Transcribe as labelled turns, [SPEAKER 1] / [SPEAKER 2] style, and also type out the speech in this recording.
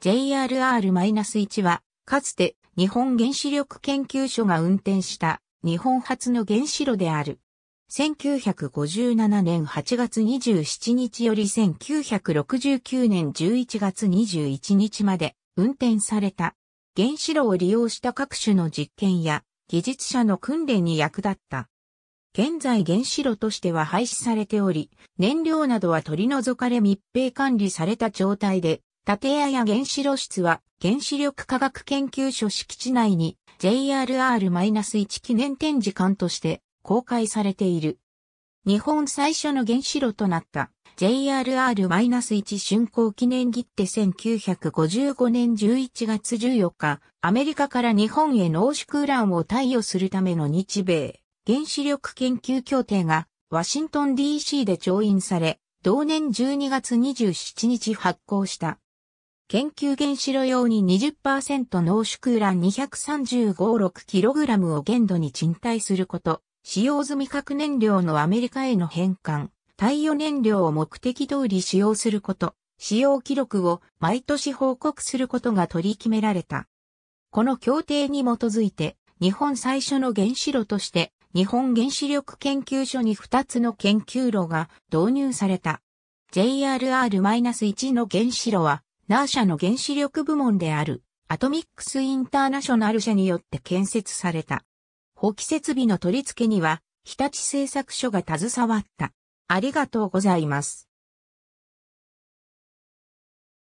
[SPEAKER 1] JRR-1 は、かつて日本原子力研究所が運転した日本初の原子炉である。1957年8月27日より1969年11月21日まで運転された。原子炉を利用した各種の実験や技術者の訓練に役立った。現在原子炉としては廃止されており、燃料などは取り除かれ密閉管理された状態で建屋や原子炉室は原子力科学研究所敷地内に JRR-1 記念展示館として公開されている。日本最初の原子炉となった JRR-1 竣工記念切手1955年11月14日、アメリカから日本へ濃縮ウランを貸与するための日米原子力研究協定がワシントン DC で調印され、同年12月27日発行した研究原子炉用に20%濃縮ウラン 235.6kg を限度に賃貸すること、使用済み核燃料のアメリカへの返還、対応燃料を目的通り使用すること、使用記録を毎年報告することが取り決められた。この協定に基づいて、日本最初の原子炉として、日本原子力研究所に2つの研究炉が導入された。JRR-1 の原子炉は、ナーシャの原子力部門であるアトミックスインターナショナル社によって建設された。補機設備の取り付けには日立製作所が携わった。あ
[SPEAKER 2] りがとうございます。